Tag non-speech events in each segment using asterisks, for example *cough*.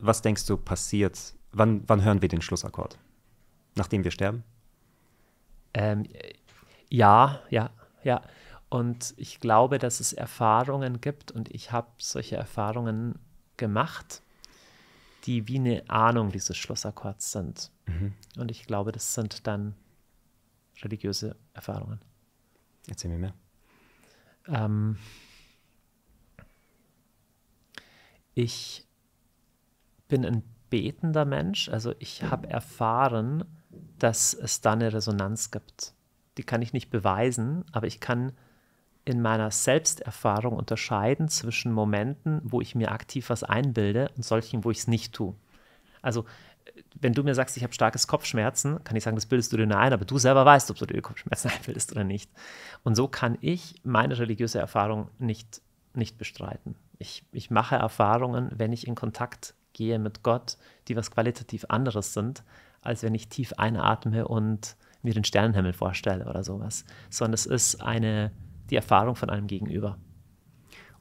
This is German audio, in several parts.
Was denkst du passiert? Wann, wann hören wir den Schlussakkord? Nachdem wir sterben? Ähm, ja, ja, ja. Und ich glaube, dass es Erfahrungen gibt und ich habe solche Erfahrungen gemacht, die wie eine Ahnung dieses Schlussakkords sind. Mhm. Und ich glaube, das sind dann religiöse Erfahrungen. Erzähl mir mehr. Ähm, ich bin ein betender Mensch. Also ich habe erfahren, dass es da eine Resonanz gibt. Die kann ich nicht beweisen, aber ich kann in meiner Selbsterfahrung unterscheiden zwischen Momenten, wo ich mir aktiv was einbilde und solchen, wo ich es nicht tue. Also äh, wenn du mir sagst, ich habe starkes Kopfschmerzen, kann ich sagen, das bildest du dir nur ein, aber du selber weißt, ob du dir Kopfschmerzen *laughs* einbildest oder nicht. Und so kann ich meine religiöse Erfahrung nicht, nicht bestreiten. Ich, ich mache Erfahrungen, wenn ich in Kontakt gehe mit Gott, die was qualitativ anderes sind, als wenn ich tief einatme und mir den Sternenhimmel vorstelle oder sowas, sondern es ist eine, die Erfahrung von einem Gegenüber.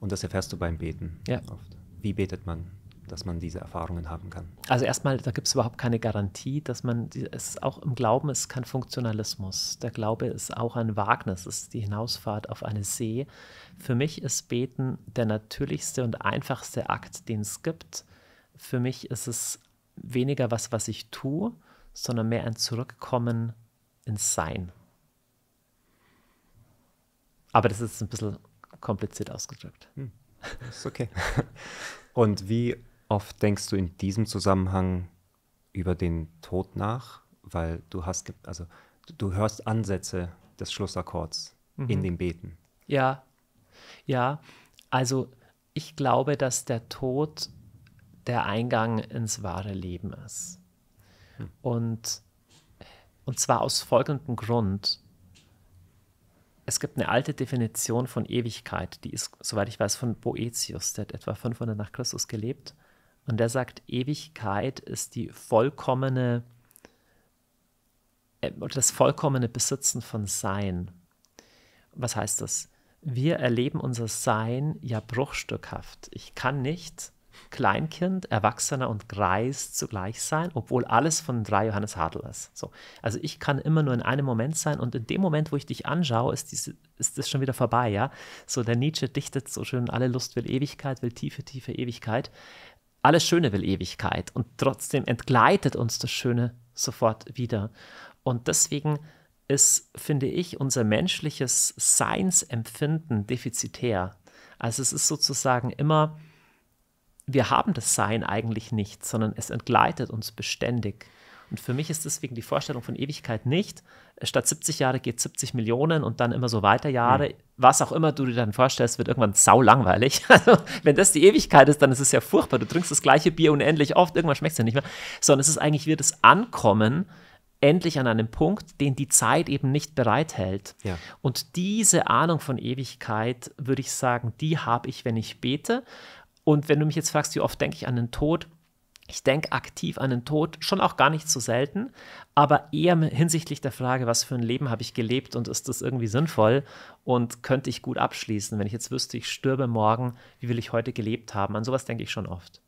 Und das erfährst du beim Beten ja. oft. Wie betet man, dass man diese Erfahrungen haben kann? Also erstmal, da gibt es überhaupt keine Garantie, dass man, es ist auch im Glauben ist kein Funktionalismus. Der Glaube ist auch ein Wagnis, ist die Hinausfahrt auf eine See. Für mich ist Beten der natürlichste und einfachste Akt, den es gibt für mich ist es weniger was, was ich tue, sondern mehr ein Zurückkommen ins Sein. Aber das ist ein bisschen kompliziert ausgedrückt. Hm, ist okay. *laughs* Und wie oft denkst du in diesem Zusammenhang über den Tod nach? Weil du hast, also du hörst Ansätze des Schlussakkords mhm. in dem Beten. Ja, ja. Also ich glaube, dass der Tod der Eingang ins wahre Leben ist. Hm. Und, und zwar aus folgendem Grund. Es gibt eine alte Definition von Ewigkeit, die ist, soweit ich weiß, von Boetius, der hat etwa 500 nach Christus gelebt. Und der sagt, Ewigkeit ist die vollkommene, äh, das vollkommene Besitzen von Sein. Was heißt das? Wir erleben unser Sein ja bruchstückhaft. Ich kann nicht Kleinkind, Erwachsener und Greis zugleich sein, obwohl alles von drei Johannes Hartl ist. So. Also ich kann immer nur in einem Moment sein und in dem Moment, wo ich dich anschaue, ist, diese, ist das schon wieder vorbei, ja. So der Nietzsche dichtet so schön, alle Lust will Ewigkeit, will tiefe, tiefe Ewigkeit. Alles Schöne will Ewigkeit und trotzdem entgleitet uns das Schöne sofort wieder. Und deswegen ist, finde ich, unser menschliches Seinsempfinden defizitär. Also es ist sozusagen immer wir haben das Sein eigentlich nicht, sondern es entgleitet uns beständig. Und für mich ist deswegen die Vorstellung von Ewigkeit nicht, statt 70 Jahre geht 70 Millionen und dann immer so weiter Jahre. Mhm. Was auch immer du dir dann vorstellst, wird irgendwann sau langweilig. *laughs* Also, wenn das die Ewigkeit ist, dann ist es ja furchtbar. Du trinkst das gleiche Bier unendlich oft, irgendwann schmeckt es ja nicht mehr. Sondern es ist eigentlich wie das Ankommen endlich an einem Punkt, den die Zeit eben nicht bereithält. Ja. Und diese Ahnung von Ewigkeit, würde ich sagen, die habe ich, wenn ich bete. Und wenn du mich jetzt fragst, wie oft denke ich an den Tod, ich denke aktiv an den Tod, schon auch gar nicht so selten, aber eher hinsichtlich der Frage, was für ein Leben habe ich gelebt und ist das irgendwie sinnvoll und könnte ich gut abschließen, wenn ich jetzt wüsste, ich stürbe morgen, wie will ich heute gelebt haben? An sowas denke ich schon oft.